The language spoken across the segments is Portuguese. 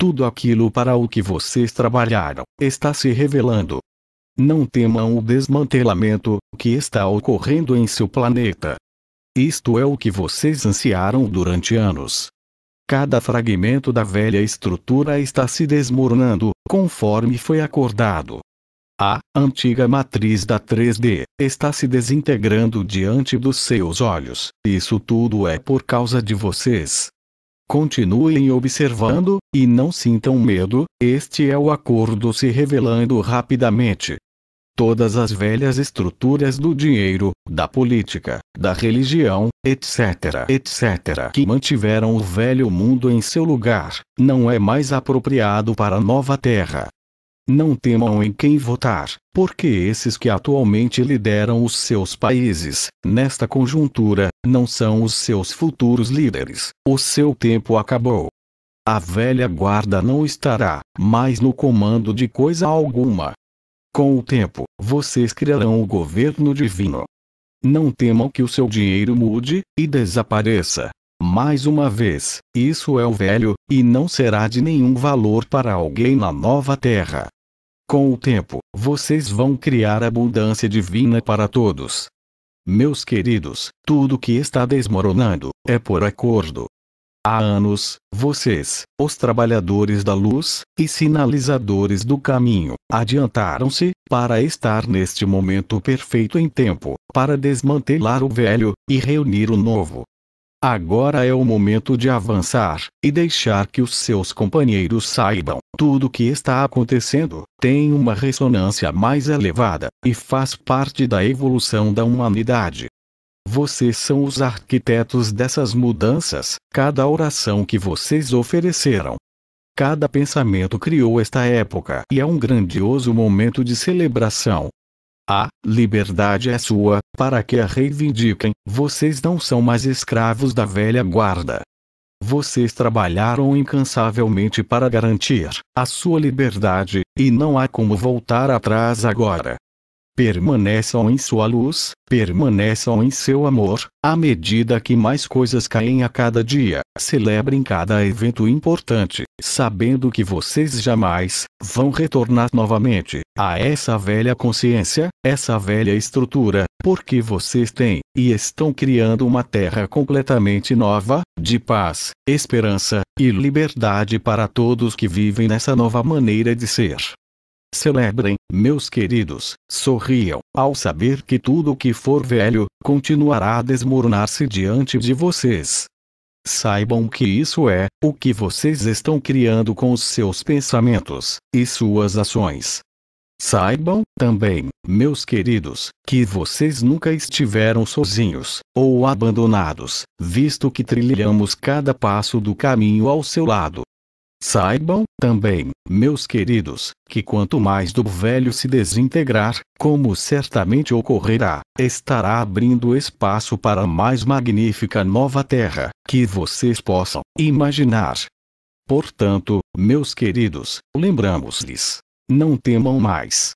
Tudo aquilo para o que vocês trabalharam está se revelando. Não temam o desmantelamento que está ocorrendo em seu planeta. Isto é o que vocês ansiaram durante anos. Cada fragmento da velha estrutura está se desmoronando, conforme foi acordado. A antiga matriz da 3D está se desintegrando diante dos seus olhos. Isso tudo é por causa de vocês. Continuem observando, e não sintam medo, este é o acordo se revelando rapidamente. Todas as velhas estruturas do dinheiro, da política, da religião, etc., etc., que mantiveram o velho mundo em seu lugar, não é mais apropriado para a nova terra. Não temam em quem votar, porque esses que atualmente lideram os seus países, nesta conjuntura, não são os seus futuros líderes. O seu tempo acabou. A velha guarda não estará mais no comando de coisa alguma. Com o tempo, vocês criarão o governo divino. Não temam que o seu dinheiro mude e desapareça. Mais uma vez, isso é o velho, e não será de nenhum valor para alguém na nova terra. Com o tempo, vocês vão criar abundância divina para todos. Meus queridos, tudo que está desmoronando é por acordo. Há anos, vocês, os trabalhadores da luz e sinalizadores do caminho, adiantaram-se para estar neste momento perfeito em tempo, para desmantelar o velho e reunir o novo, Agora é o momento de avançar e deixar que os seus companheiros saibam tudo o que está acontecendo. Tem uma ressonância mais elevada e faz parte da evolução da humanidade. Vocês são os arquitetos dessas mudanças. Cada oração que vocês ofereceram Cada pensamento criou esta época e é um grandioso momento de celebração. A liberdade é sua, para que a reivindiquem. Vocês não são mais escravos da velha guarda. Vocês trabalharam incansavelmente para garantir a sua liberdade, e não há como voltar atrás agora permaneçam em sua luz, permaneçam em seu amor, à medida que mais coisas caem a cada dia. Celebrem cada evento importante, sabendo que vocês jamais vão retornar novamente a essa velha consciência, essa velha estrutura, porque vocês têm e estão criando uma terra completamente nova, de paz, esperança e liberdade para todos que vivem nessa nova maneira de ser. Celebrem, meus queridos, sorriam, ao saber que tudo que for velho, continuará a desmoronar-se diante de vocês. Saibam que isso é o que vocês estão criando com os seus pensamentos e suas ações. Saibam, também, meus queridos, que vocês nunca estiveram sozinhos ou abandonados, visto que trilhamos cada passo do caminho ao seu lado. Saibam, também, meus queridos, que quanto mais do velho se desintegrar, como certamente ocorrerá, estará abrindo espaço para a mais magnífica nova terra, que vocês possam imaginar. Portanto, meus queridos, lembramos-lhes: não temam mais.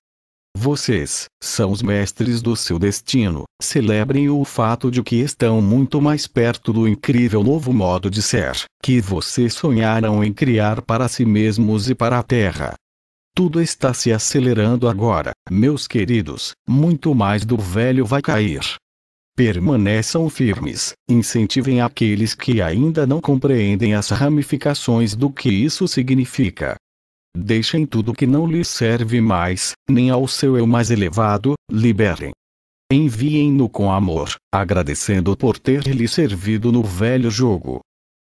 Vocês são os mestres do seu destino. Celebrem o fato de que estão muito mais perto do incrível novo modo de ser que vocês sonharam em criar para si mesmos e para a Terra. Tudo está se acelerando agora, meus queridos, muito mais do velho vai cair. Permaneçam firmes, incentivem aqueles que ainda não compreendem as ramificações do que isso significa. Deixem tudo que não lhes serve mais, nem ao seu eu mais elevado, liberem. Enviem-no com amor, agradecendo por ter lhe servido no velho jogo.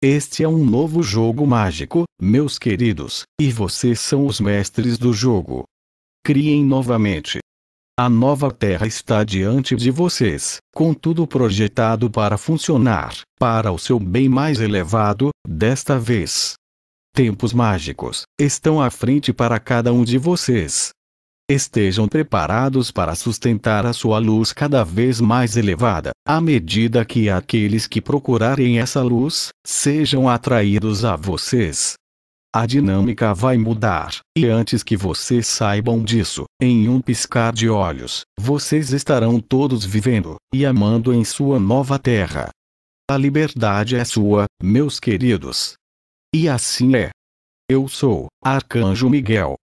Este é um novo jogo mágico, meus queridos, e vocês são os mestres do jogo. Criem novamente. A nova Terra está diante de vocês, contudo projetado para funcionar, para o seu bem mais elevado, desta vez. Tempos mágicos estão à frente para cada um de vocês. Estejam preparados para sustentar a sua luz cada vez mais elevada, à medida que aqueles que procurarem essa luz sejam atraídos a vocês. A dinâmica vai mudar, e antes que vocês saibam disso, em um piscar de olhos, vocês estarão todos vivendo e amando em sua nova terra. A liberdade é sua, meus queridos. E assim é. Eu sou, Arcanjo Miguel.